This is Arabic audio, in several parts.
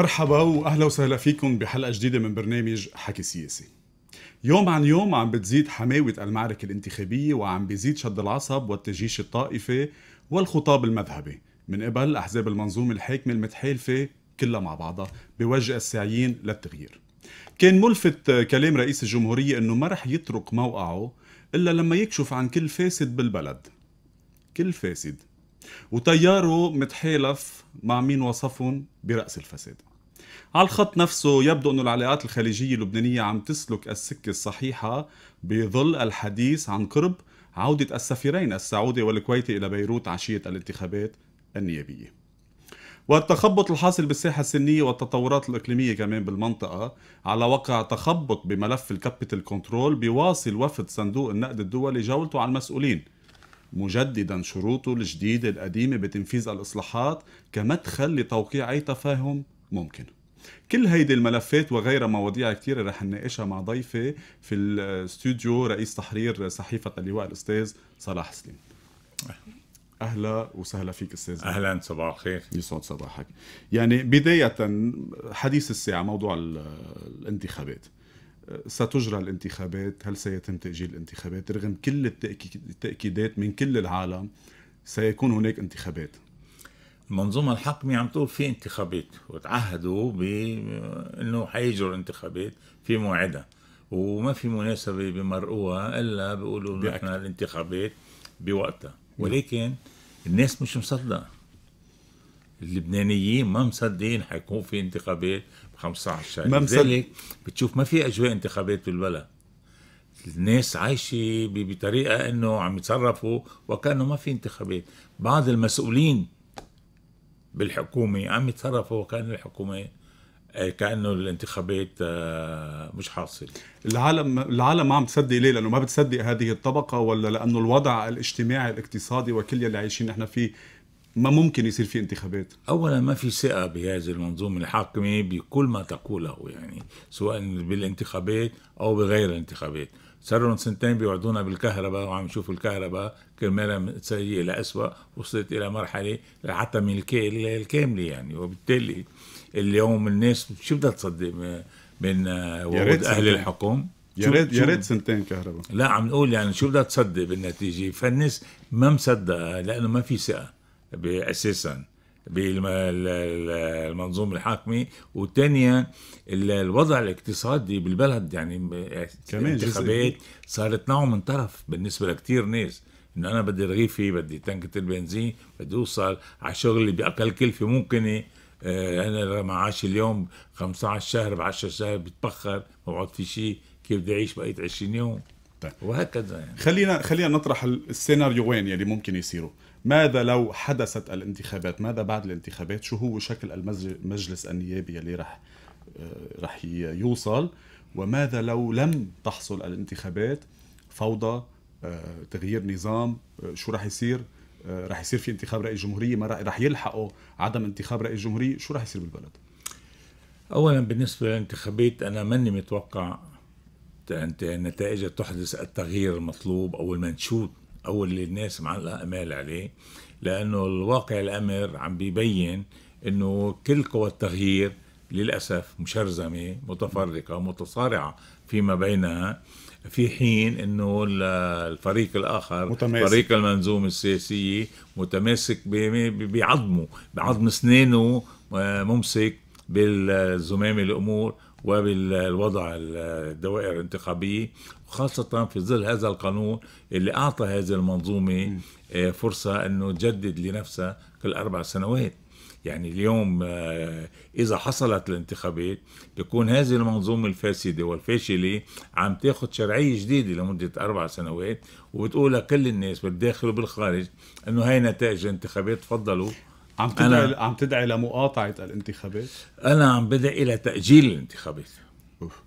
مرحبا واهلا وسهلا فيكم بحلقه جديده من برنامج حكي سياسي. يوم عن يوم عم بتزيد حماوه المعركه الانتخابيه وعم بيزيد شد العصب والتجيش الطائفي والخطاب المذهبي من قبل احزاب المنظومه الحاكمه المتحالفه كلها مع بعضها بوجه الساعيين للتغيير. كان ملفت كلام رئيس الجمهوريه انه ما رح يترك موقعه الا لما يكشف عن كل فاسد بالبلد. كل فاسد وتياره متحالف مع مين وصفهم برأس الفساد على الخط نفسه يبدو أن العلاقات الخليجية اللبنانية عم تسلك السكة الصحيحة بظل الحديث عن قرب عودة السفيرين السعودي والكويتي إلى بيروت عشية الانتخابات النيابية والتخبط الحاصل بالساحة السنية والتطورات الإقليمية كمان بالمنطقة على وقع تخبط بملف الكابيتال كنترول بيواصل وفد صندوق النقد الدولي جولته على المسؤولين مجددا شروطه الجديدة القديمة بتنفيذ الإصلاحات كمدخل لتوقيع أي تفاهم ممكن كل هيدي الملفات وغيرها مواضيع كثيرة رح نناقشها مع ضيفي في الاستوديو رئيس تحرير صحيفة اللواء الأستاذ صلاح سليم اهلا وسهلا فيك استاذ اهلا صباح الخير يسعد صباحك يعني بدايه حديث الساعه موضوع الانتخابات ستجرى الانتخابات هل سيتم تاجيل الانتخابات رغم كل التاكيدات من كل العالم سيكون هناك انتخابات المنظومة الحاكمة عم تقول في انتخابات وتعهدوا بأنه حيجوا الانتخابات في موعدها وما في مناسبة بمرقوها إلا بيقولوا نحن الانتخابات بوقتها نعم. ولكن الناس مش مصدقة اللبنانيين ما مصدقين حيكون في انتخابات ب 15 شهر ما لذلك بتشوف ما في اجواء انتخابات بالبلد الناس عايشه بطريقه انه عم يتصرفوا وكانه ما في انتخابات بعض المسؤولين بالحكومه عم يتصرفوا وكان الحكومه آه، كانه الانتخابات آه، مش حاصله العالم العالم ما عم تصدق ليه لانه ما بتصدق هذه الطبقه ولا لانه الوضع الاجتماعي الاقتصادي وكل اللي عايشين نحن فيه ما ممكن يصير في انتخابات اولا ما في ثقه بهذه المنظومه الحاكمه بكل ما تقوله يعني سواء بالانتخابات او بغير الانتخابات صار لهم سنتين بيوعدونا بالكهرباء وعم نشوف الكهرباء كرمالها سيئه لاسوء وصلت الى مرحله حتى ملكيه الكامله يعني وبالتالي اليوم الناس شو بدها تصدق من وجود اهل الحكم يا ريت يا ريت سنتين كهرباء لا عم نقول يعني شو بدها تصدق بالنتيجه فالناس ما مصدقه لانه ما في ثقه اساسا بالمنظوم الحاكمي وثانيا الوضع الاقتصادي بالبلد يعني كمان انتخابات صارت نوع من طرف بالنسبه لكثير ناس انه انا بدي رغيفي بدي تنكة البنزين بدي اوصل على شغلي باقل كلفه ممكنه آه، انا معاشي اليوم 15 شهر ب 10 شهر بتبخر ما بقعد في شيء كيف بدي اعيش بقيه 20 يوم طيب. وهكذا يعني. خلينا خلينا نطرح السيناريوين يلي ممكن يصيروا ماذا لو حدثت الانتخابات ماذا بعد الانتخابات شو هو شكل المجلس النيابي اللي رح آه، رح يوصل وماذا لو لم تحصل الانتخابات فوضى آه، تغيير نظام آه، شو رح يصير رح يصير في انتخاب رئيس جمهوريه ما رح يلحقوا عدم انتخاب رئيس جمهوريه شو رح يصير بالبلد اولا بالنسبه للانتخابات انا ماني متوقع نتائجها تحدث التغيير المطلوب او المنشود أو اللي الناس معلقة أمال عليه لأنه الواقع الأمر عم بيبين أنه كل قوى التغيير للأسف مشرزمة متفرقة متصارعة فيما بينها في حين انه الفريق الاخر متماسك. فريق المنظومه السياسيه متماسك بعظمه بعظم اسنانه آه، ممسك بالزمام الامور وبالوضع الدوائر الانتخابيه خاصة في ظل هذا القانون اللي أعطى هذه المنظومة آه، فرصة أنه تجدد لنفسها كل أربع سنوات يعني اليوم آه، إذا حصلت الانتخابات بيكون هذه المنظومة الفاسدة والفاشلة عم تاخد شرعية جديدة لمدة أربع سنوات وبتقول لكل الناس بالداخل وبالخارج أنه هاي نتائج الانتخابات تفضلوا عم تدعي عم تدعي لمقاطعة الانتخابات؟ أنا عم بدعي إلى تأجيل الانتخابات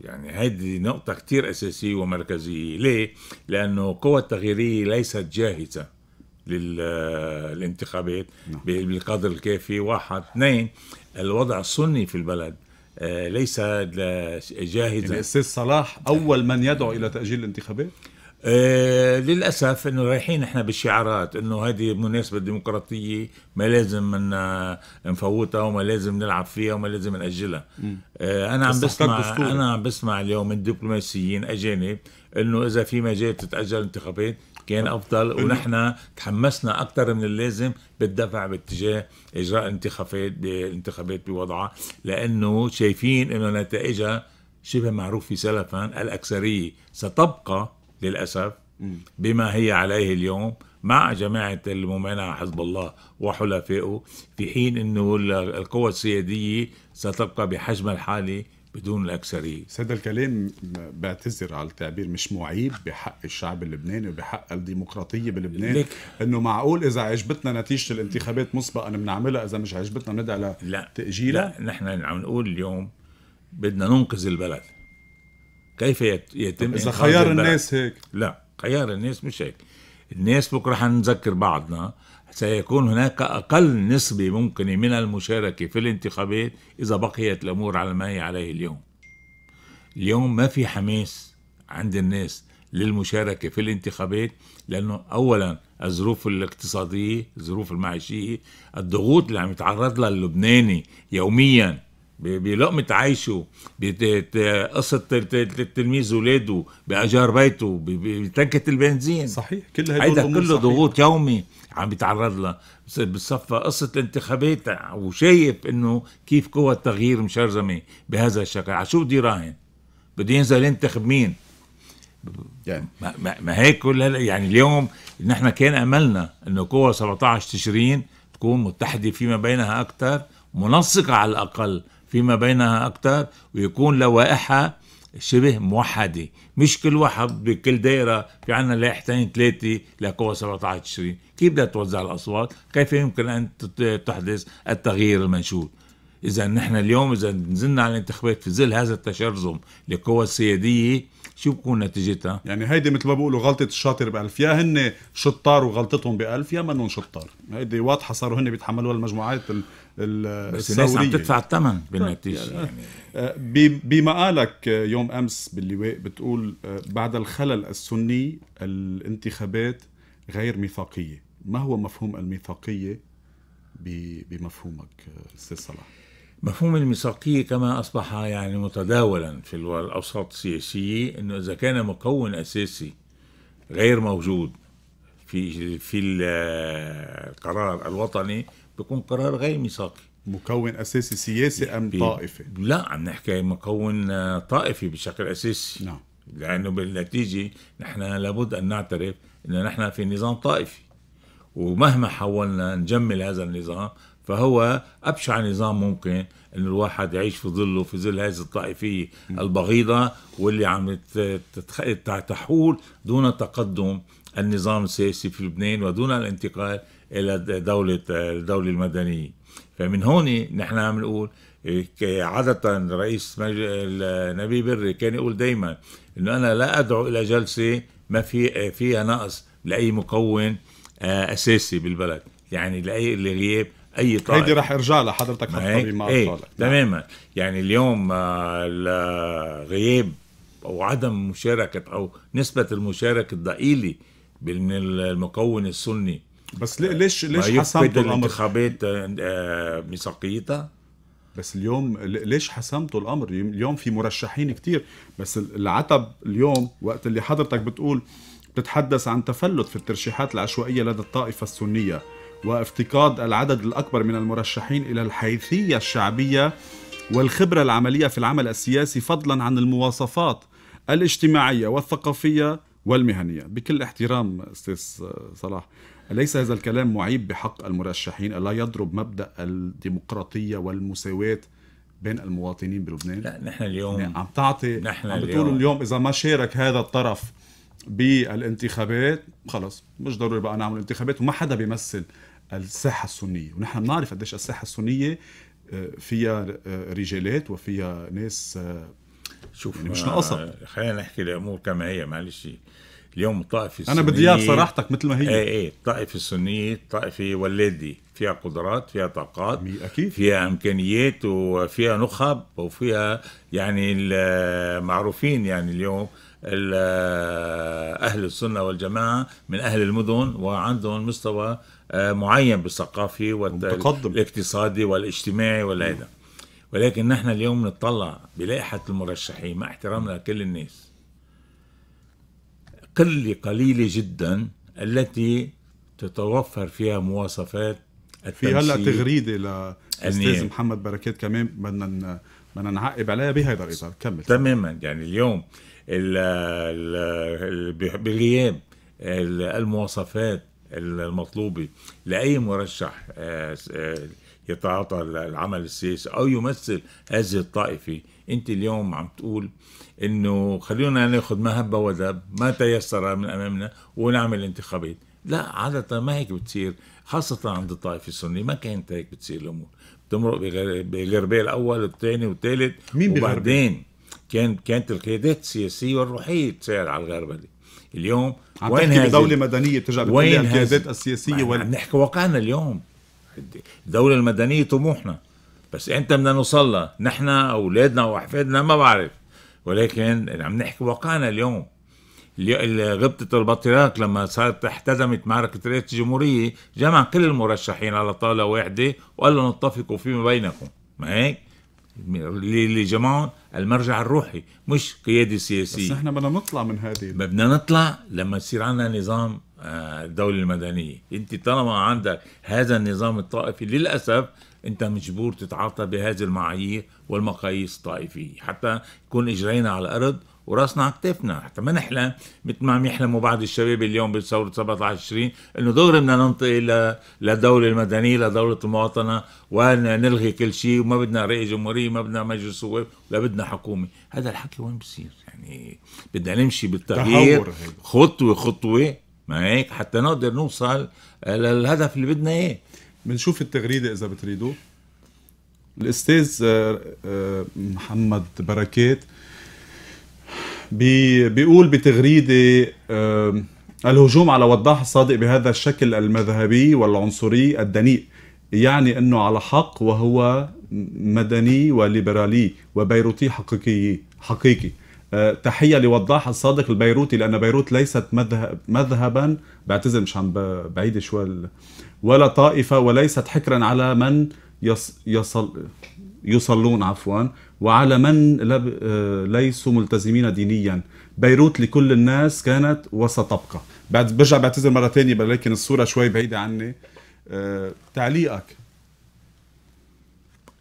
يعني هذه نقطة كتير أساسية ومركزية ليه؟ لأنه القوى التغييرية ليست جاهزة للانتخابات آه، نعم. بالقدر الكافي واحد اثنين الوضع السني في البلد آه، ليس جاهزا يعني الاستاذ صلاح أول من يدعو إلى تأجيل الانتخابات؟ آه، للاسف انه رايحين احنا بالشعارات انه هذه مناسبه ديمقراطيه ما لازم نفوتها وما لازم نلعب فيها وما لازم ناجلها آه، انا عم بسمع انا عم بسمع اليوم من دبلوماسيين اجانب انه اذا في مجال تتاجل انتخابات كان افضل ونحن تحمسنا اكثر من اللازم بالدفع باتجاه اجراء انتخابات الانتخابات بوضعها لانه شايفين انه نتائجها شبه معروف في سلفا الاكثريه ستبقى للأسف بما هي عليه اليوم مع جماعة الممانعة حزب الله وحلفائه في حين أنه القوى السيادية ستبقى بحجمها الحالي بدون الأكثرية سيد الكلام بعتذر على التعبير مش معيب بحق الشعب اللبناني وبحق الديمقراطية بلبنان لك. أنه معقول إذا عجبتنا نتيجة الانتخابات مسبقا بنعملها إذا مش عجبتنا بندعي لتأجيلها لا نحن عم نقول اليوم بدنا ننقذ البلد كيف يتم اذا خيار الناس هيك لا خيار الناس مش هيك الناس بكره حنذكر بعضنا سيكون هناك اقل نسبه ممكنه من المشاركه في الانتخابات اذا بقيت الامور على ما هي عليه اليوم اليوم ما في حماس عند الناس للمشاركه في الانتخابات لانه اولا الظروف الاقتصاديه الظروف المعيشيه الضغوط اللي عم يتعرض لها اللبناني يوميا بلقمة عيشه بقصة تلميذ ولاده بأجار بيته بتنكة البنزين صحيح كل هيدا كله ضغوط يومي عم بيتعرض لها بتصفى قصة الانتخابات وشايف انه كيف قوى التغيير مشرزمة بهذا الشكل على شو بدي راهن بده ينزل ينتخب مين يعني ما, ما, ما هيك كل يعني اليوم نحن كان املنا انه قوى 17 تشرين تكون متحده فيما بينها اكثر منسقه على الاقل فيما بينها أكثر ويكون لوائحها شبه موحدة مش كل واحد بكل دائرة في عنا لائحتين ثلاثة لقوى 17 تشرين كيف بدها توزع الأصوات كيف يمكن أن تحدث التغيير المنشود إذا نحن اليوم إذا نزلنا على الانتخابات في ظل هذا التشرذم للقوى السيادية شو بكون نتيجتها؟ يعني هيدي مثل ما بيقولوا غلطة الشاطر بألف يا هن شطار وغلطتهم بألف يا منهم شطار هيدي واضحة صاروا هن بيتحملوها المجموعات بس عم تدفع الثمن طيب، بالنتيجه يعني, يعني. آه، بمقالك آه، يوم امس باللواء بتقول آه، بعد الخلل السني الانتخابات غير ميثاقيه، ما هو مفهوم الميثاقيه بمفهومك استاذ صلاح؟ مفهوم الميثاقيه كما اصبح يعني متداولا في الاوساط السياسيه انه اذا كان مكون اساسي غير موجود في في القرار الوطني بيكون قرار غير ميثاقي مكون اساسي سياسي ام طائفي؟ لا عم نحكي مكون آه، طائفي بشكل اساسي نعم لانه بالنتيجه نحن لابد ان نعترف ان نحن في نظام طائفي ومهما حاولنا نجمل هذا النظام فهو ابشع نظام ممكن انه الواحد يعيش في ظله في ظل هذه الطائفيه البغيضه واللي عم تحول دون تقدم النظام السياسي في لبنان ودون الانتقال الى دوله الدوله المدنيه فمن هون نحن عم نقول عادة رئيس مج... نبي بري كان يقول دايما انه انا لا ادعو الى جلسة ما في فيها نقص لاي مكون آه، اساسي بالبلد يعني لاي لغياب اي طائف هيدي رح ارجع لحضرتك خطابي مع ايه نعم. تماما يعني اليوم آه، غياب او عدم مشاركه او نسبه المشاركه الضئيله بين المكون السني بس ليش ليش حسمتوا الامر؟ الانتخابات ميثاقيتها آه، آه، بس اليوم ليش حسمتوا الامر؟ اليوم في مرشحين كتير بس العتب اليوم وقت اللي حضرتك بتقول بتتحدث عن تفلت في الترشيحات العشوائيه لدى الطائفه السنيه وافتقاد العدد الاكبر من المرشحين الى الحيثيه الشعبيه والخبره العمليه في العمل السياسي فضلا عن المواصفات الاجتماعيه والثقافيه والمهنية بكل احترام أستاذ صلاح أليس هذا الكلام معيب بحق المرشحين ألا يضرب مبدأ الديمقراطية والمساواة بين المواطنين بلبنان؟ لا نحن اليوم يعني عم تعطي نحن عم بتقول اليوم. اليوم إذا ما شارك هذا الطرف بالانتخابات خلص مش ضروري بقى نعمل انتخابات وما حدا بيمثل الساحة السنية ونحن بنعرف قديش الساحة السنية آه، فيها آه، رجالات وفيها ناس آه، شوف يعني مش ناقصه آه، خلينا نحكي الامور كما هي معلش اليوم الطائفه السنيه انا بدي اياها بصراحتك مثل ما هي ايه ايه الطائفه السنيه طائفه ولادي فيها قدرات فيها طاقات اكيد فيها امكانيات وفيها نخب وفيها يعني المعروفين يعني اليوم آه، اهل السنه والجماعه من اهل المدن وعندهم مستوى آه، معين بالثقافي والاقتصادي والاجتماعي والهذا ولكن نحن اليوم نطلع بلائحة المرشحين مع احترامنا لكل الناس قلة قليلة جدا التي تتوفر فيها مواصفات في هلا تغريده لاستاذ محمد بركات كمان بدنا بدنا نعقب عليها بهذا الاطار كمل تماما يعني اليوم الـ الـ بغياب المواصفات المطلوبه لاي مرشح آه، آه، يتعاطى العمل السياسي او يمثل هذه الطائفه انت اليوم عم تقول انه خلينا ناخذ ما هب ودب ما تيسر من امامنا ونعمل انتخابات لا عادة ما هيك بتصير خاصة عند الطائفة السنية ما كانت هيك بتصير الأمور بتمرق بغربال الأول والثاني والثالث مين وبعدين كان كانت القيادات السياسية والروحية تساعد على الغربلة اليوم عم وين بدوله مدنية بترجع بتقول القيادات السياسية وال... عم نحكي واقعنا اليوم الدولة المدنية طموحنا بس امتى بدنا نوصلها نحن اولادنا واحفادنا ما بعرف ولكن عم نحكي واقعنا اليوم غبطة البطريرك لما صارت احتزمت معركة رئاسة الجمهورية جمع كل المرشحين على طاولة واحدة وقال لهم اتفقوا فيما بينكم ما هيك؟ اللي جمعهم المرجع الروحي مش قيادة سياسية بس نحن بدنا نطلع من هذه بدنا نطلع لما يصير عندنا نظام آه، الدولة المدنية انت طالما عندك هذا النظام الطائفي للأسف انت مجبور تتعاطى بهذه المعايير والمقاييس الطائفية حتى يكون اجرينا على الارض وراسنا على كتفنا حتى ما نحلم مثل ما عم يحلموا بعض الشباب اليوم بثوره 17 انه دغري بدنا ننتقل للدوله المدنيه لدوله المواطنه ونلغي كل شيء وما بدنا رئي جمهوريه ما بدنا مجلس نواب ولا بدنا حكومه هذا الحكي وين بصير يعني بدنا نمشي بالتغيير خطوه خطوه ما هيك حتى نقدر نوصل آه، للهدف اللي بدنا اياه بنشوف التغريده اذا بتريدوا الاستاذ آه، آه، محمد بركات بي بيقول بتغريده الهجوم على وضاح الصادق بهذا الشكل المذهبي والعنصري الدنيء يعني انه على حق وهو مدني وليبرالي وبيروتي حقيقي حقيقي آه، تحيه لوضاح الصادق البيروتي لان بيروت ليست مذهب مذهبا بعتذر مش عم بعيد شوي ولا طائفه وليست حكرا على من يص يصل يصلون عفوا وعلى من لب... آه، ليسوا ملتزمين دينيا بيروت لكل الناس كانت وستبقى بعد برجع بعتذر مره ثانيه ولكن الصوره شوي بعيده عني آه، تعليقك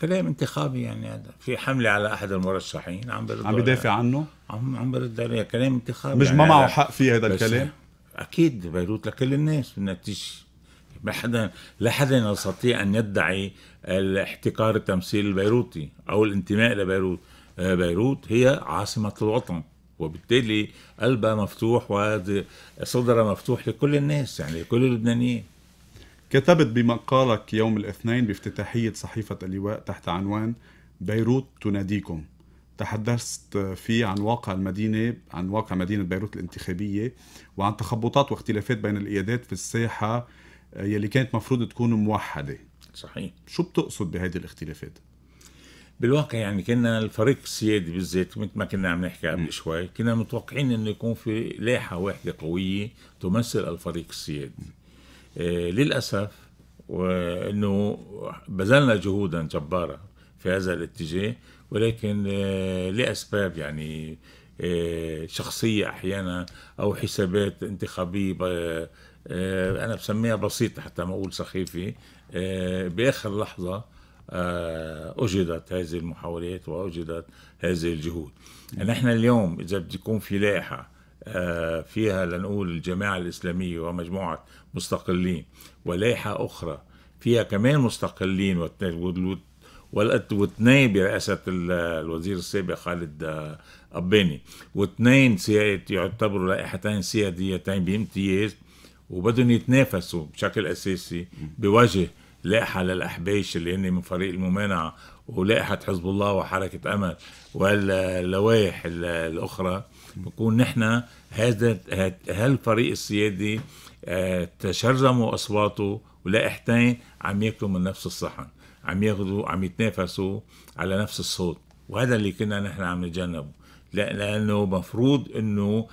كلام انتخابي يعني هذا في حمله على احد المرشحين عم برد عم بدافع عنه عم عم برد عليه كلام انتخابي مش يعني ما معه حق في هذا الكلام اكيد بيروت لكل الناس بالنتيجه ما حدا لا حدا يستطيع ان يدعي الاحتكار التمثيل البيروتي او الانتماء لبيروت آه، بيروت هي عاصمه الوطن وبالتالي قلبها مفتوح وصدرها مفتوح لكل الناس يعني لكل اللبنانيين كتبت بمقالك يوم الاثنين بافتتاحية صحيفة اللواء تحت عنوان بيروت تناديكم تحدثت فيه عن واقع المدينة عن واقع مدينة بيروت الانتخابية وعن تخبطات واختلافات بين القيادات في الساحة يلي كانت مفروض تكون موحدة صحيح شو بتقصد بهذه الاختلافات؟ بالواقع يعني كنا الفريق السيادي بالذات مثل ما كنا عم نحكي قبل شوي كنا متوقعين انه يكون في لائحه واحده قويه تمثل الفريق السيادي آه، للأسف وأنه بذلنا جهودا جبارة في هذا الاتجاه ولكن آه، لأسباب يعني آه، شخصية أحيانا أو حسابات انتخابية أنا بسميها بسيطة حتى ما أقول سخيفة بآخر لحظة أجدت هذه المحاولات وأجدت هذه الجهود نعم. نحن اليوم إذا بده يكون في لائحة آه، فيها لنقول الجماعة الإسلامية ومجموعة مستقلين ولائحة أخرى فيها كمان مستقلين واثنين برئاسة الوزير السابق خالد قباني آه، واثنين يعتبروا لائحتين سياديتين بامتياز وبدهم يتنافسوا بشكل أساسي بوجه لائحة للأحباش اللي هن من فريق الممانعة ولائحة حزب الله وحركة أمل واللوائح الأخرى بنكون نحن هذا هالفريق السيادي آه، تشرزموا اصواته ولائحتين عم ياكلوا من نفس الصحن عم ياخذوا عم يتنافسوا على نفس الصوت وهذا اللي كنا نحن عم نتجنبه لانه مفروض انه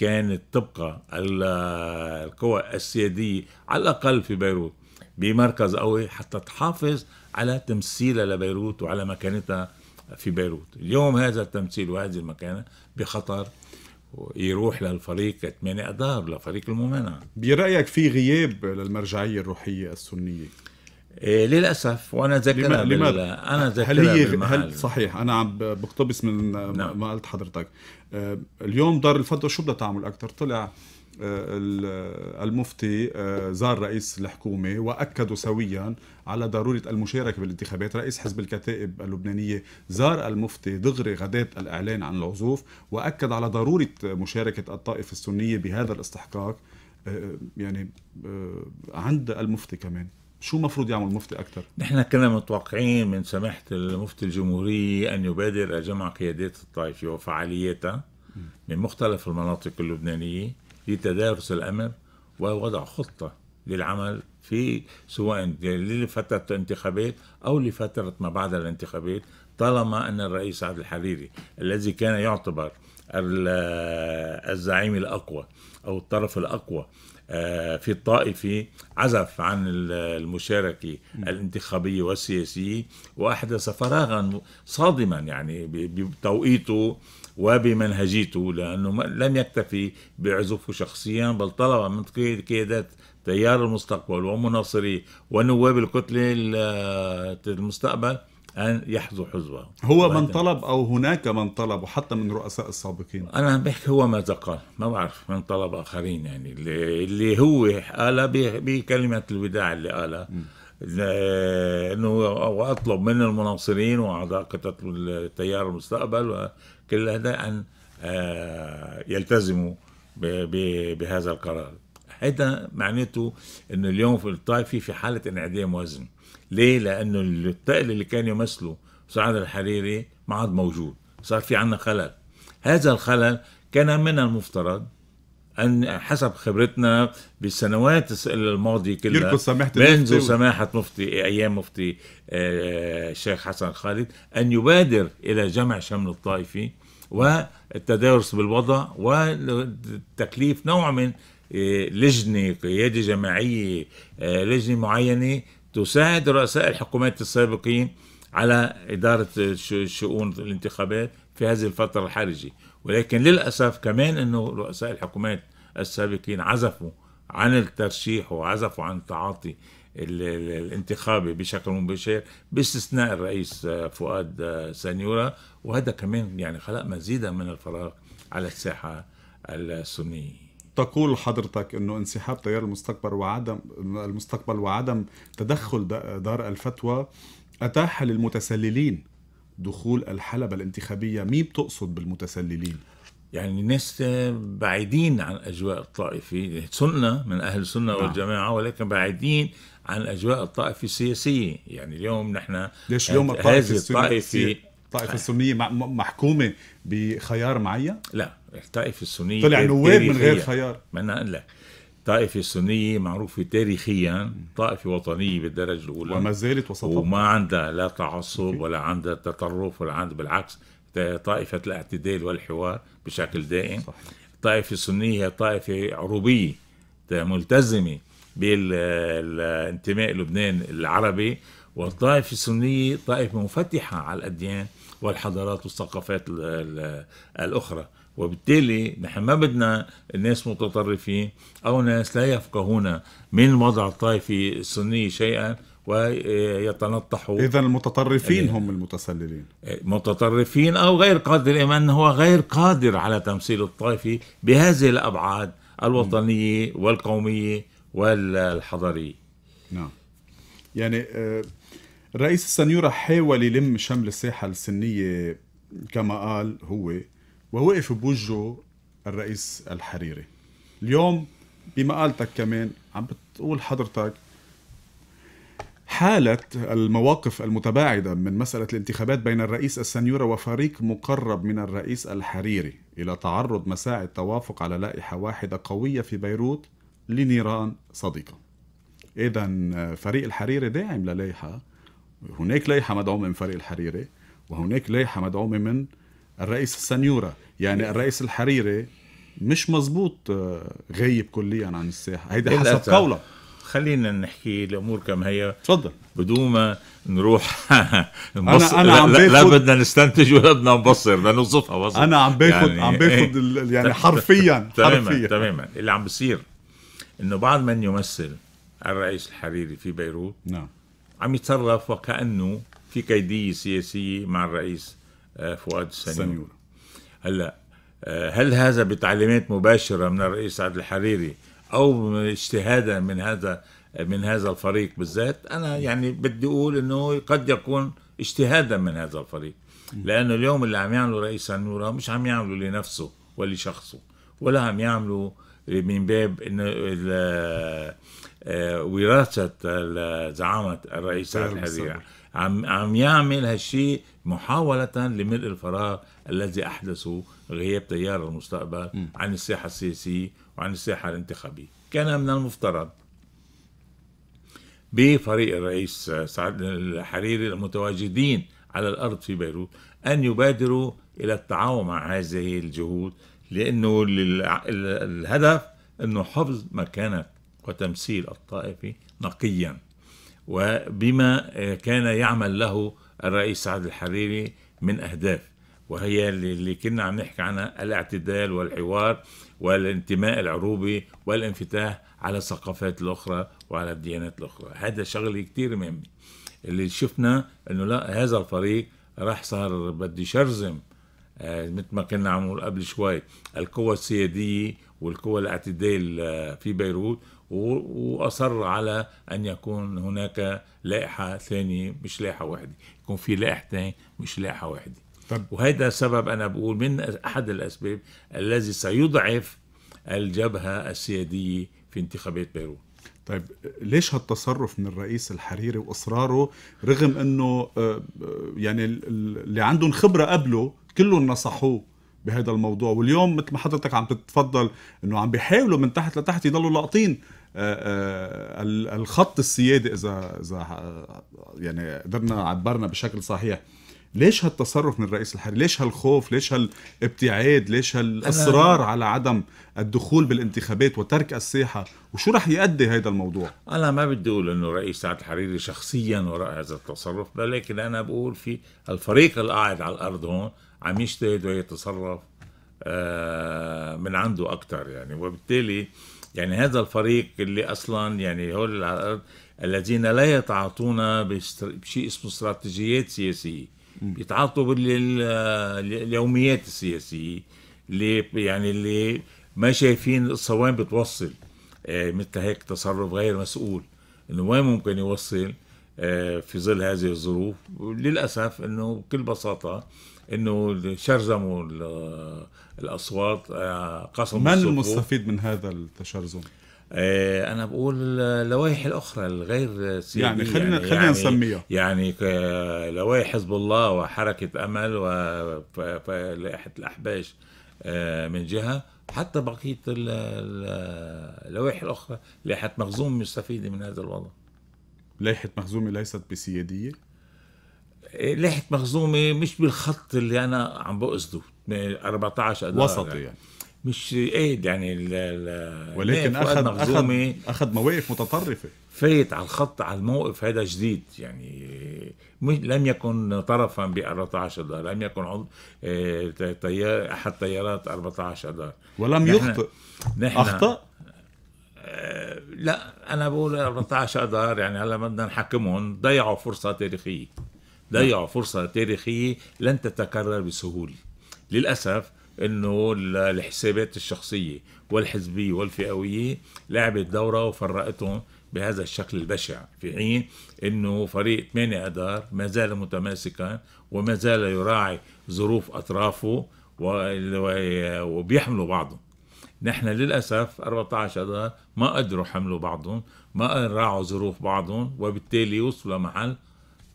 كانت تبقى القوى السياديه على الاقل في بيروت بمركز قوي حتى تحافظ على تمثيلها لبيروت وعلى مكانتها في بيروت اليوم هذا التمثيل وهذه المكانه بخطر ويروح للفريق 8 اذار لفريق الممانعه برايك في غياب للمرجعيه الروحيه السنيه إيه للاسف وانا ذكرها لما... بال... انا ذاكرها هل هي هل صحيح انا عم بقتبس من نعم. ما قلت حضرتك آه، اليوم دار الفتوى شو بدها تعمل اكثر طلع آه، آه، المفتي آه، زار رئيس الحكومة وأكدوا سويا على ضرورة المشاركة بالانتخابات رئيس حزب الكتائب اللبنانية زار المفتي دغري غداة الإعلان عن العزوف وأكد على ضرورة مشاركة الطائفة السنية بهذا الاستحقاق يعني عند المفتي كمان شو مفروض يعمل المفتي أكثر؟ نحن كنا متوقعين من سماحة المفتي الجمهوري أن يبادر جمع قيادات الطائفة وفعالياتها من مختلف المناطق اللبنانية لتدارس الأمر ووضع خطة للعمل في سواء لفترة الانتخابات أو لفترة ما بعد الانتخابات طالما أن الرئيس عبد الحريري الذي كان يعتبر الزعيم الأقوى أو الطرف الأقوى آه، في الطائفي عزف عن المشاركة الانتخابية والسياسية وأحدث فراغا صادما يعني بتوقيته وبمنهجيته لأنه لم يكتفي بعزوفه شخصيا بل طلب من قيادات تيار المستقبل ومناصريه ونواب الكتلة المستقبل أن يحظوا حظوة هو من طلب أو هناك من طلب وحتى من رؤساء السابقين أنا عم بحكي هو ماذا قال ما بعرف من طلب آخرين يعني اللي هو قال بكلمة الوداع اللي قالها انه واطلب من المناصرين واعضاء قطه التيار المستقبل كل هذا أن آه، يلتزموا بهذا القرار هذا معناته انه اليوم في الطائفي في حاله انعدام وزن ليه لانه الثقل اللي كان يمثله سعد الحريري ما عاد موجود صار في عنا خلل هذا الخلل كان من المفترض ان حسب خبرتنا بالسنوات الماضيه كلها يركض سماحه سماحه مفتي ايام مفتي آه، الشيخ حسن خالد ان يبادر الى جمع شمل الطائفي والتدارس بالوضع وتكليف نوع من آه، لجنه قياده جماعيه آه، لجنه معينه تساعد رؤساء الحكومات السابقين على إدارة شؤون الانتخابات في هذه الفترة الحرجة ولكن للأسف كمان أنه رؤساء الحكومات السابقين عزفوا عن الترشيح وعزفوا عن التعاطي الانتخابي بشكل مباشر باستثناء الرئيس فؤاد سنيورة وهذا كمان يعني خلق مزيدا من الفراغ على الساحة السنية تقول حضرتك انه انسحاب تيار المستقبل وعدم المستقبل وعدم تدخل دار الفتوى أتاح للمتسللين دخول الحلبة الانتخابية مين بتقصد بالمتسللين؟ يعني ناس بعيدين عن أجواء الطائفة سنة من أهل السنة نعم. والجماعة ولكن بعيدين عن أجواء الطائفة السياسية يعني اليوم نحن ليش اليوم هذه السياسية الطائفة السنية محكومة بخيار معين؟ لا الطائفة السنية طلع نواب من غير خيار ما أنا لك الطائفة السنية معروفة تاريخيا طائفة وطنية بالدرجة الأولى وما زالت وسطها وما عندها لا تعصب ولا عندها تطرف ولا عندها بالعكس طائفة الاعتدال والحوار بشكل دائم صحيح. الطائفة السنية هي طائفة عروبية ملتزمة بالانتماء لبنان العربي والطائفة السنية طائفة مفتحة على الأديان والحضارات والثقافات الأخرى وبالتالي نحن ما بدنا ناس متطرفين او ناس لا يفقهون من وضع الطائفه السنيه شيئا ويتنطحوا اذا المتطرفين يعني هم المتسللين متطرفين او غير قادر ان هو غير قادر على تمثيل الطائفه بهذه الابعاد الوطنيه والقوميه والحضاريه نعم يعني آه، الرئيس السنيورة حاول يلم شمل الساحة السنية كما قال هو ووقف بوجهه الرئيس الحريري اليوم بمقالتك كمان عم بتقول حضرتك حالة المواقف المتباعدة من مسألة الانتخابات بين الرئيس السنيورة وفريق مقرب من الرئيس الحريري إلى تعرض مساعي التوافق على لائحة واحدة قوية في بيروت لنيران صديقة إذا فريق الحريري داعم للائحة هناك لائحة مدعومة من فريق الحريري وهناك لائحة مدعومة من الرئيس السنيورة يعني الرئيس الحريري مش مزبوط آه، غايب كليا عن الساحة هيدا حسب قولك خلينا نحكي الامور كما هي تفضل بدون ما نروح نبص... انا انا عم باخد... لا بدنا نستنتج ولا بدنا نبصر بدنا نوصفها بس انا عم باخذ يعني... عم باخذ إيه. يعني حرفيا تماما تماما اللي عم بصير انه بعض من يمثل الرئيس الحريري في بيروت نعم عم يتصرف وكانه في كيديه سياسيه مع الرئيس آه، فؤاد السنيور هلا آه، هل هذا بتعليمات مباشره من الرئيس عبد الحريري او اجتهادا من هذا من هذا الفريق بالذات انا يعني بدي اقول انه قد يكون اجتهادا من هذا الفريق لانه اليوم اللي عم يعملوا رئيس النورة مش عم يعملوا لنفسه ولشخصه ولا عم يعملوا من باب انه آه، وراثه زعامه الرئيس عبد الحريري عم عم يعمل هالشيء محاولة لملء الفراغ الذي أحدثه غياب تيار المستقبل م. عن الساحة السياسية وعن الساحة الانتخابية كان من المفترض بفريق الرئيس سعد الحريري المتواجدين على الأرض في بيروت أن يبادروا إلى التعاون مع هذه الجهود لأنه الهدف أنه حفظ مكانة وتمثيل الطائفة نقياً وبما آه، كان يعمل له الرئيس سعد الحريري من أهداف وهي اللي كنا عم نحكي عنها الاعتدال والحوار والانتماء العروبي والانفتاح على الثقافات الأخرى وعلى الديانات الأخرى هذا شغل كتير مهم اللي شفنا أنه لا هذا الفريق راح صار بدي شرزم آه مثل ما كنا عم نقول قبل شوي القوى السيادية والقوى الاعتدال آه، في بيروت واصر على ان يكون هناك لائحه ثانيه مش لائحه واحده يكون في لائحتين مش لائحه واحده طب. وهذا سبب انا بقول من احد الاسباب الذي سيضعف الجبهه السياديه في انتخابات بيروت طيب ليش هالتصرف من الرئيس الحريري واصراره رغم انه آه، آه، يعني اللي عندهم خبره قبله كلهم نصحوه بهذا الموضوع واليوم مثل ما حضرتك عم تتفضل انه عم بيحاولوا من تحت لتحت يضلوا لاقطين آه، آه، الخط السيادي اذا اذا يعني قدرنا عبرنا بشكل صحيح ليش هالتصرف من الرئيس الحالي ليش هالخوف ليش هالابتعاد ليش هالاصرار على عدم الدخول بالانتخابات وترك الساحه وشو رح يؤدي هذا الموضوع انا ما بدي اقول انه الرئيس سعد الحريري شخصيا وراء هذا التصرف ولكن انا بقول في الفريق اللي قاعد على الارض هون عم يجتهد ويتصرف آه، من عنده اكثر يعني وبالتالي يعني هذا الفريق اللي اصلا يعني هول الذين لا يتعاطون بشيء اسمه استراتيجيات سياسيه بيتعاطوا باليوميات السياسيه اللي يعني اللي ما شايفين القصه وين بتوصل آه، مثل هيك تصرف غير مسؤول انه وين ممكن يوصل آه، في ظل هذه الظروف للاسف انه بكل بساطه انه شرزموا الاصوات آه، قسموا من المستفيد من هذا التشرزم؟ آه، انا بقول اللوائح الاخرى الغير سياديه يعني خلينا يعني خلينا نسميها يعني, يعني لوائح حزب الله وحركه امل ولائحه الاحباش آه، من جهه حتى بقيه اللوائح الاخرى لائحه مخزوم مستفيده من هذا الوضع لائحه مخزومي ليست بسياديه لحيه مخزومه مش بالخط اللي انا عم بقصده 14 أدار وسطي يعني. يعني. مش ايه يعني ال ال ولكن اخذ مخزومه اخذ مواقف متطرفه فايت على الخط على الموقف هذا جديد يعني لم يكن طرفا ب 14 اذار لم يكن عضو آه، تيار احد تيارات 14 اذار ولم يخطئ نحن اخطا آه، لا انا بقول 14 اذار يعني هلا بدنا نحكمهم ضيعوا فرصه تاريخيه ضيعوا نعم. فرصة تاريخية لن تتكرر بسهولة للأسف انه الحسابات الشخصيه والحزبيه والفئويه لعبت دوره وفرقتهم بهذا الشكل البشع في حين انه فريق 8 اذار ما زال متماسكا وما زال يراعي ظروف اطرافه وبيحملوا بعضهم نحن للاسف 14 اذار ما قدروا حملوا بعضهم ما راعوا ظروف بعضهم وبالتالي وصلوا محل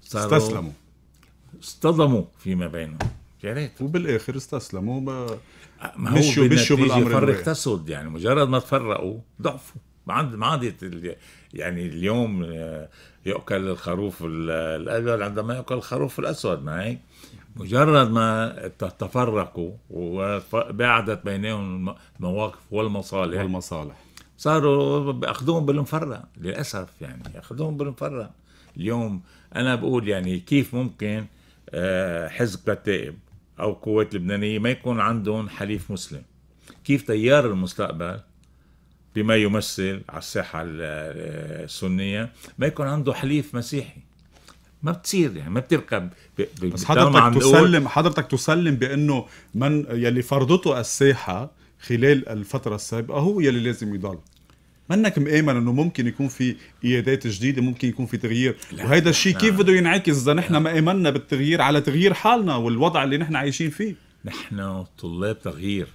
صاروا استسلموا اصطدموا فيما بينهم يا ريت وبالاخر استسلموا ما آه، مشوا مشوا بالامر تسود يعني مجرد ما تفرقوا ضعفوا ما عاد ما عادت يعني اليوم آه، يؤكل الخروف الابيض عندما يؤكل الخروف الاسود ما هيك مجرد ما تفرقوا وباعدت بينهم المواقف والمصالح والمصالح صاروا بياخذوهم بالمفرق للاسف يعني ياخذوهم بالمفرق اليوم انا بقول يعني كيف ممكن آه، حزب كتائب او قوات لبنانيه ما يكون عندهم حليف مسلم كيف تيار المستقبل بما يمثل على الساحه آه، السنيه ما يكون عنده حليف مسيحي ما بتصير يعني ما بتركب ب... بس حضرتك تسلم حضرتك تسلم بانه من يلي فرضته الساحه خلال الفتره السابقه هو يلي لازم يضل منك مآمن انه ممكن يكون في ايادات جديده ممكن يكون في تغيير وهذا الشيء كيف بده ينعكس اذا نحن ما امنا بالتغيير على تغيير حالنا والوضع اللي نحن عايشين فيه نحن طلاب تغيير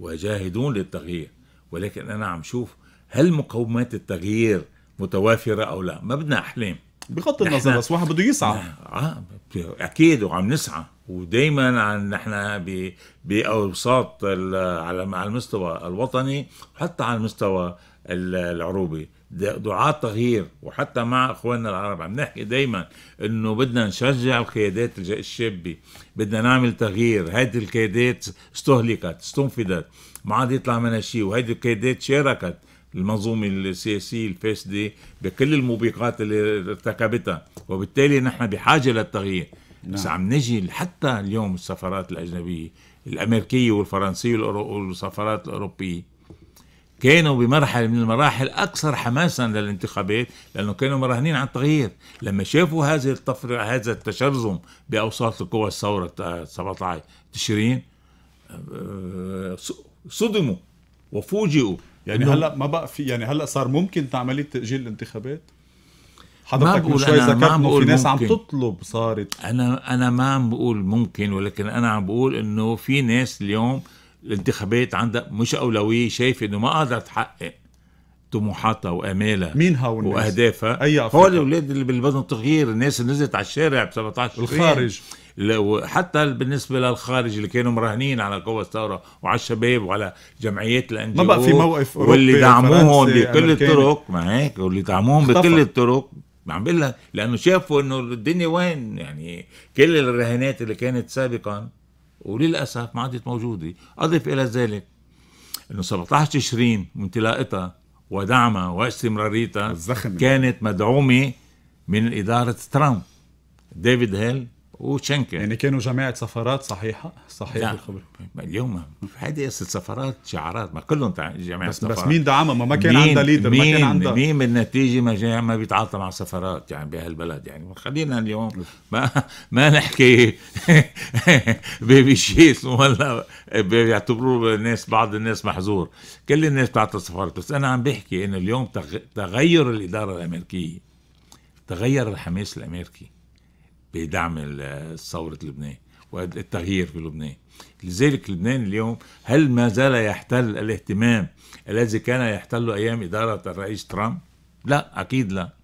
وجاهدون للتغيير ولكن انا عم شوف هل مقومات التغيير متوافره او لا ما بدنا احلام بغض النظر بس واحد بده يسعى نعم، آه، اكيد وعم نسعى ودائما نحن باوساط على المستوى الوطني وحتى على المستوى العروبه دعاة تغيير وحتى مع اخواننا العرب عم نحكي دائما انه بدنا نشجع القيادات الشابه بدنا نعمل تغيير هذه القيادات استهلكت استنفدت ما عاد يطلع منها شيء وهذه القيادات شاركت المنظومة السياسية الفاسدة بكل الموبقات اللي ارتكبتها وبالتالي نحن بحاجة للتغيير نعم. بس عم نجي حتى اليوم السفارات الأجنبية الأمريكية والفرنسية والسفارات الأوروبية كانوا بمرحلة من المراحل أكثر حماسا للانتخابات لأنه كانوا مراهنين على التغيير لما شافوا هذه الطفرة هذا التشرذم بأوساط القوى الثورة 17 تشرين آه، صدموا وفوجئوا يعني هلا ما بقى في يعني هلا صار ممكن تعمليه تاجيل الانتخابات حضرتك من شوي ذكرت انه في ناس ممكن. عم تطلب صارت انا انا ما عم بقول ممكن ولكن انا عم بقول انه في ناس اليوم آه الانتخابات عندها مش أولوية شايفة إنه ما قادرة تحقق طموحاتها وامالها مين هول واهدافها اي هو الاولاد اللي بدهم التغيير الناس اللي نزلت على الشارع ب 17 الخارج وحتى حتى بالنسبه للخارج اللي كانوا مراهنين على قوى الثوره وعلى الشباب وعلى جمعيات الان ما بقى في موقف أوروبي واللي دعموهم بكل الطرق ما هيك واللي دعموهم بكل الطرق عم بقول لك لانه شافوا انه الدنيا وين يعني كل الرهانات اللي كانت سابقا وللاسف ما عادت موجوده اضف الى ذلك انه 17 تشرين وانطلاقتها ودعمها واستمراريتها كانت مدعومه من اداره ترامب ديفيد هيل وشنكا يعني كانوا جماعة سفرات صحيحة صحيح نعم. الخبر اليوم هذه سفرات شعارات ما كلهم جماعة بس بس مين دعمها ما, ما كان عندها ليدر ما كان عندها مين من النتيجة ما جاي ما بيتعاطى مع سفرات يعني بهالبلد يعني خلينا اليوم ما ما نحكي بيبي شيس ولا بيعتبروه الناس بعض الناس محظور كل الناس بتعطى سفرات بس أنا عم بحكي إنه اليوم تغير الإدارة الأمريكية تغير الحماس الأمريكي بدعم ثورة لبنان والتغيير في لبنان لذلك لبنان اليوم هل ما زال يحتل الاهتمام الذي كان يحتله أيام إدارة الرئيس ترامب؟ لا أكيد لا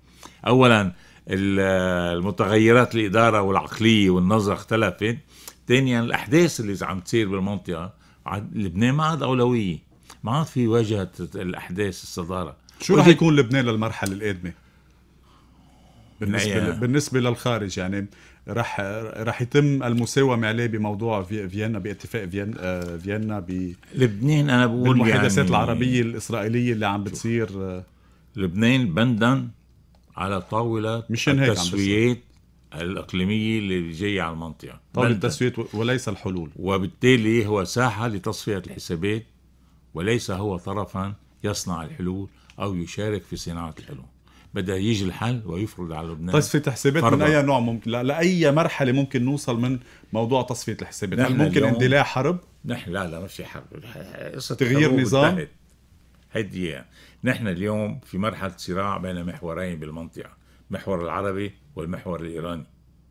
أولا المتغيرات الإدارة والعقلية والنظرة اختلفت ثانيا الأحداث اللي عم تصير بالمنطقة لبنان ما عاد أولوية ما عاد في واجهة الأحداث الصدارة شو رح يكون لبنان للمرحلة القادمة؟ بالنسبه ل... إيه. بالنسبه للخارج يعني رح رح يتم المساومه عليه بموضوع في... فيينا باتفاق فيينا آه، فيينا ب لبنان انا بقول بالمحادثات يعني... العربيه الاسرائيليه اللي عم بتصير آه. لبنان بندن على طاوله مشان هيك التسويات الاقليميه اللي جايه على المنطقه طاوله التسويات وليس الحلول وبالتالي هو ساحه لتصفيه الحسابات وليس هو طرفا يصنع الحلول او يشارك في صناعه الحلول بدأ يجي الحل ويفرض على لبنان تصفية حسابات من أي نوع ممكن لأي مرحلة ممكن نوصل من موضوع تصفية الحسابات هل ممكن اندلاع حرب؟ نحن لا لا ما في حرب قصة تغيير نظام؟ هيدي نحن اليوم في مرحلة صراع بين محورين بالمنطقة المحور العربي والمحور الإيراني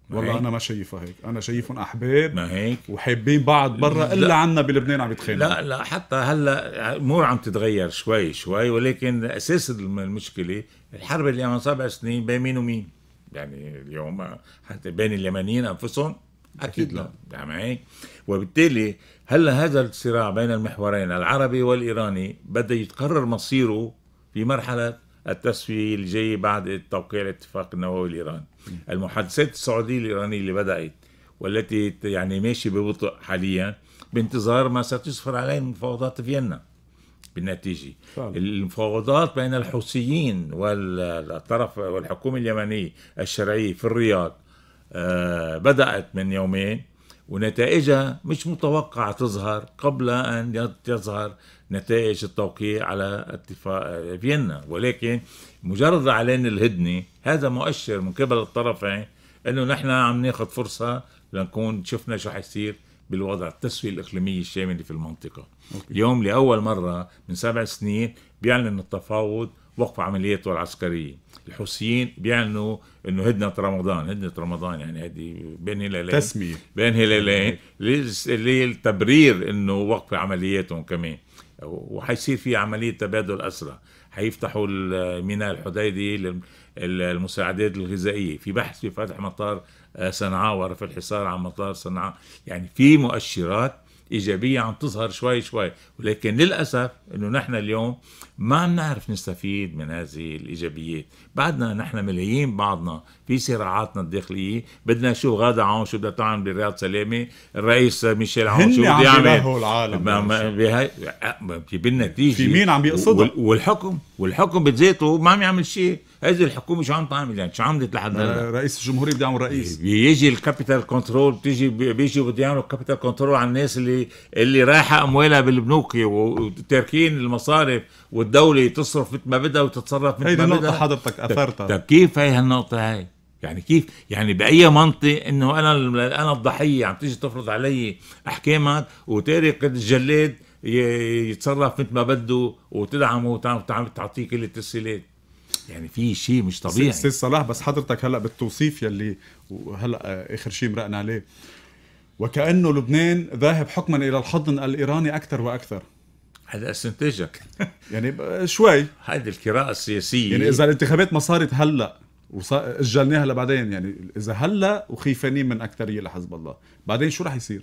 والله انا ما شايفها هيك انا شايفهم احباب ما هيك وحابين بعض برا الا عنا بلبنان عم يتخانقوا لا لا حتى هلا مو عم تتغير شوي شوي ولكن اساس المشكله الحرب اللي من سبع سنين بين مين ومين يعني اليوم حتى بين اليمنيين انفسهم اكيد لا يعني وبالتالي هلا هذا الصراع بين المحورين العربي والايراني بدا يتقرر مصيره في مرحله التسويه الجايه بعد توقيع الاتفاق النووي الايراني المحادثات السعوديه الايرانيه اللي بدات والتي يعني ماشيه ببطء حاليا بانتظار ما ستصفر عليه مفاوضات فيينا بالنتيجه المفاوضات بين الحوثيين والطرف والحكومه اليمنيه الشرعيه في الرياض آه، بدات من يومين ونتائجها مش متوقعة تظهر قبل أن تظهر نتائج التوقيع على اتفاق فيينا ولكن مجرد إعلان الهدنة هذا مؤشر من قبل الطرفين أنه نحن عم ناخذ فرصة لنكون شفنا شو حيصير بالوضع التسوية الإقليمية الشاملة في المنطقة أوكي. اليوم لأول مرة من سبع سنين بيعلن التفاوض وقف عملياته العسكرية الحوثيين بيعلنوا انه هدنة رمضان هدنة رمضان يعني هذه بين هلالين تسمية بين هلالين للتبرير انه وقف عملياتهم كمان وحيصير في عملية تبادل أسرى هيفتحوا الميناء الحديدي للمساعدات الغذائيه في بحث في فتح مطار آه، صنعاء ورفع الحصار عن مطار صنعاء يعني في مؤشرات ايجابيه عم تظهر شوي شوي ولكن للاسف انه نحن اليوم ما عم نعرف نستفيد من هذه الايجابيات بعدنا نحن ملايين بعضنا في صراعاتنا الداخليه بدنا نشوف غاده عون شو بدها تعمل برياض سلامه الرئيس ميشيل عون شو بده يعمل العالم بهاي بالنتيجه في مين عم يقصدها والحكم والحكم بتزيته ما عم يعمل شيء هذه الحكومه شو عم تعمل يعني شو عملت لحد هلا آه، رئيس الجمهوريه بده يعمل رئيس بيجي الكابيتال كنترول بتيجي بيجي بده يعملوا كابيتال كنترول على الناس اللي اللي رايحه اموالها بالبنوك وتاركين المصارف والدوله تصرف مثل ما بدها وتتصرف مثل ما بدها هيدي النقطه حضرتك طيب، اثرتها طب كيف هي هالنقطه هاي؟ يعني كيف يعني باي منطق انه انا انا الضحيه عم تيجي تفرض علي احكامك وتارك الجلاد يتصرف مثل ما بده وتدعمه وتعطيه كل التسهيلات يعني في شيء مش طبيعي استاذ صلاح بس حضرتك هلا بالتوصيف يلي هلا آه، اخر شيء مرقنا عليه وكانه لبنان ذاهب حكما الى الحضن الايراني اكثر واكثر هذا استنتاجك يعني آه، شوي هذه القراءة السياسية يعني إذا الانتخابات ما صارت هلا وأجلناها لبعدين يعني إذا هلا وخيفانين من أكثرية لحزب الله بعدين شو رح يصير؟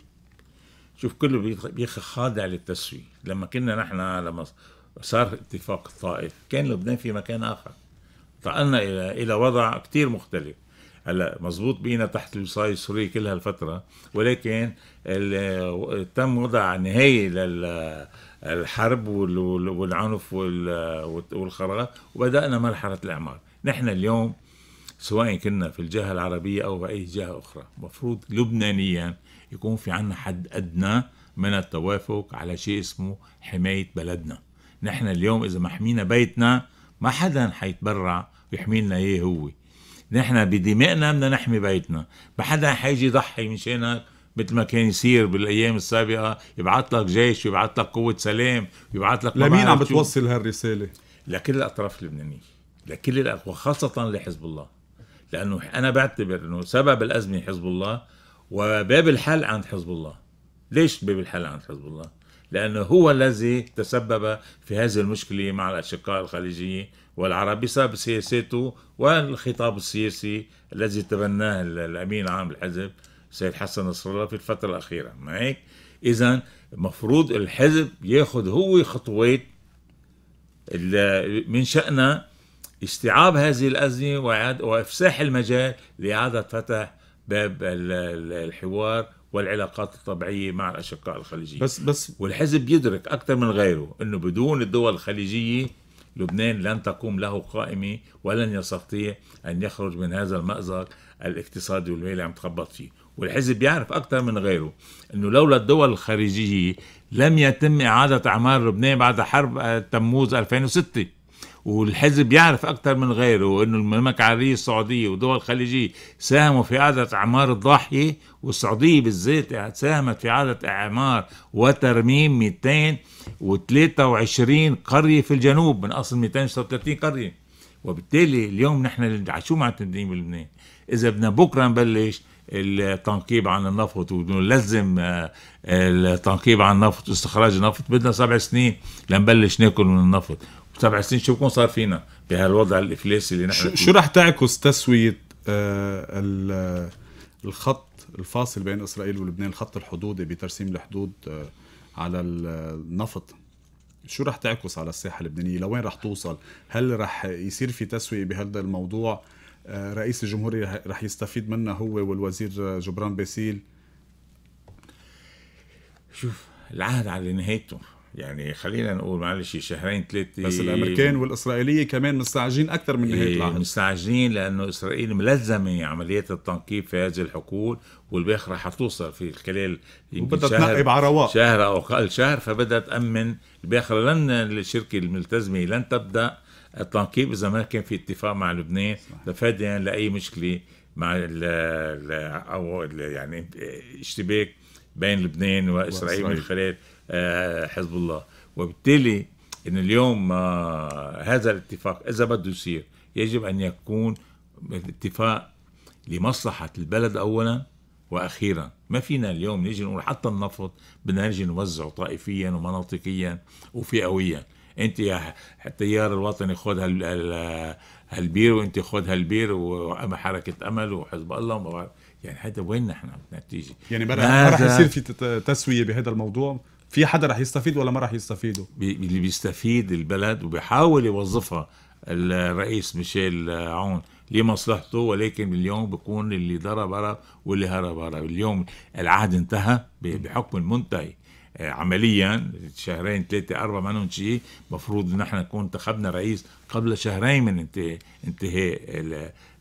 شوف كله خاضع للتسويه لما كنا نحن لما صار اتفاق الطائف كان لبنان في مكان اخر انتقلنا الى الى وضع كثير مختلف هلا مزبوط بقينا تحت الوصايه السوريه كل هالفتره ولكن تم وضع نهايه للحرب والعنف والخراب وبدانا مرحله الاعمار نحن اليوم سواء كنا في الجهه العربيه او في اي جهه اخرى مفروض لبنانيا يكون في عنا حد أدنى من التوافق على شيء اسمه حماية بلدنا نحن اليوم إذا ما حمينا بيتنا ما حدا حيتبرع ويحمي لنا إيه هو نحن بدمائنا بدنا نحمي بيتنا ما حدا حيجي يضحي مشانك مثل ما كان يصير بالايام السابقه يبعث لك جيش يبعث لك قوه سلام يبعث لك لمين عم بتوصل هالرساله؟ لكل الاطراف اللبنانيه لكل وخاصه لحزب الله لانه انا بعتبر انه سبب الازمه حزب الله وباب الحل عند حزب الله ليش باب الحل عند حزب الله لأنه هو الذي تسبب في هذه المشكلة مع الأشقاء الخليجيين والعرب بسبب سياساته والخطاب السياسي الذي تبناه الأمين العام للحزب سيد حسن نصر الله في الفترة الأخيرة ما هيك؟ إذا مفروض الحزب ياخذ هو خطوات من شأنها استيعاب هذه الأزمة وإفساح المجال لإعادة فتح باب الحوار والعلاقات الطبيعيه مع الاشقاء الخليجيين بس بس والحزب يدرك اكثر من غيره انه بدون الدول الخليجيه لبنان لن تقوم له قائمه ولن يستطيع ان يخرج من هذا المازق الاقتصادي والمالي اللي عم تخبط فيه والحزب يعرف اكثر من غيره انه لولا الدول الخارجيه لم يتم اعاده اعمار لبنان بعد حرب تموز 2006 والحزب يعرف أكثر من غيره أنه المملكة العربية السعودية ودول الخليجيه ساهموا في إعادة إعمار الضاحية والسعودية بالذات ساهمت في إعادة إعمار وترميم 223 قرية في الجنوب من أصل 236 قرية وبالتالي اليوم نحن على شو معتمدين بلبنان؟ إذا بدنا بكرة نبلش التنقيب عن النفط ونلزم آه، التنقيب عن النفط واستخراج النفط بدنا سبع سنين لنبلش ناكل من النفط سبع سنين شو بكون صار فينا بهالوضع الافلاسي اللي نحن شو رح تعكس تسويه آه، الخط الفاصل بين اسرائيل ولبنان الخط الحدودي بترسيم الحدود آه، على النفط شو رح تعكس على الساحه اللبنانيه لوين رح توصل هل رح يصير في تسويه بهذا الموضوع آه، رئيس الجمهورية رح يستفيد منها هو والوزير جبران باسيل شوف العهد على نهايته يعني خلينا نقول معلش شهرين ثلاثة بس الامريكان والاسرائيلية كمان مستعجلين اكثر من نهاية إيه، العهد مستعجلين لانه اسرائيل ملزمة عمليات التنقيب في هذه الحقول والباخره حتوصل في خلال وبدها تنقب على شهر او اقل شهر فبدها تامن الباخرة لن الشركة الملتزمة لن تبدا التنقيب اذا ما كان في اتفاق مع لبنان لفاديا يعني لاي مشكله مع الـ الـ او الـ يعني اشتباك بين لبنان واسرائيل من خلال آه، حزب الله وبالتالي ان اليوم آه، هذا الاتفاق اذا بده يصير يجب ان يكون اتفاق لمصلحه البلد اولا واخيرا ما فينا اليوم نيجي نقول حتى النفط بدنا نيجي نوزعه طائفيا ومناطقيا وفئويا انت يا التيار الوطني خد هال هالبير وانت خد هالبير واما حركه امل وحزب الله وما بعرف يعني هذا وين نحن نتيجة يعني ما رح يصير في تسويه بهذا الموضوع في حدا رح يستفيد ولا ما رح يستفيدوا اللي بيستفيد البلد وبيحاول يوظفها الرئيس ميشيل عون لمصلحته ولكن اليوم بكون اللي ضرب ضرب واللي هرب هرب اليوم العهد انتهى بحكم المنتهي آه، عمليا شهرين ثلاثة أربعة ما شيء مفروض نحن نكون انتخبنا رئيس قبل شهرين من انتهاء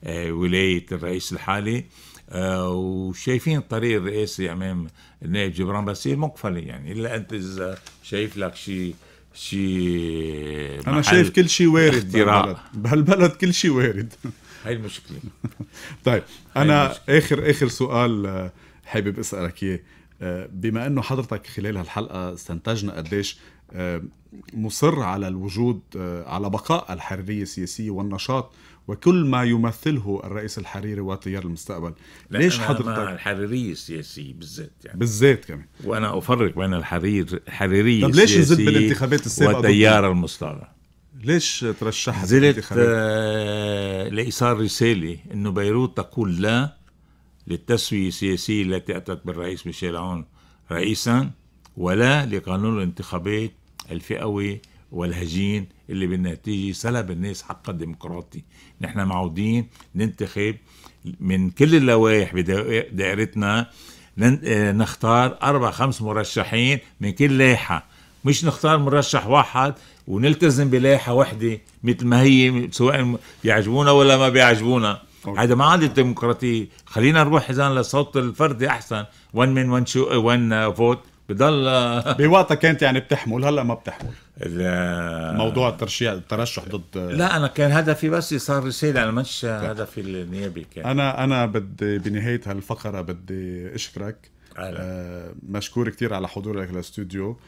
آه، ولاية الرئيس الحالي آه، وشايفين الطريق الرئاسي أمام النائب جبران باسيل مقفلة يعني إلا أنت إذا شايف لك شيء شيء أنا شايف كل شيء وارد بهالبلد بهالبلد كل شيء وارد هاي المشكلة طيب أنا المشكلة. آخر آخر سؤال حابب أسألك إياه بما انه حضرتك خلال هالحلقه استنتجنا قديش آه، مصر على الوجود آه، على بقاء الحريه السياسيه والنشاط وكل ما يمثله الرئيس الحريري وتيار المستقبل ليش حضرتك مع الحريريه السياسيه بالذات يعني بالذات كمان وانا افرق بين الحرير حريري طب ليش نزلت بالانتخابات السابقه وتيار المستقبل ليش ترشحت زلت آه لايصال رساله انه بيروت تقول لا للتسوية السياسية التي أتت بالرئيس ميشيل عون رئيسا ولا لقانون الانتخابات الفئوي والهجين اللي بالنتيجة سلب الناس حقها الديمقراطي نحن معودين ننتخب من كل اللوائح بدائرتنا آه، نختار أربع خمس مرشحين من كل لائحة مش نختار مرشح واحد ونلتزم بلائحة واحدة مثل ما هي سواء بيعجبونا ولا ما بيعجبونا هذا ما عاد الديمقراطيه خلينا نروح اذا للصوت الفردي احسن وان من وان شو وان فوت بضل بوقتها كانت يعني بتحمل هلا ما بتحمل لا موضوع الترشيح الترشح ضد لا انا كان هدفي بس صار رساله انا مش هدفي النيابي كان انا انا بدي بنهايه هالفقره بدي اشكرك آه مشكور كثير على حضورك للاستوديو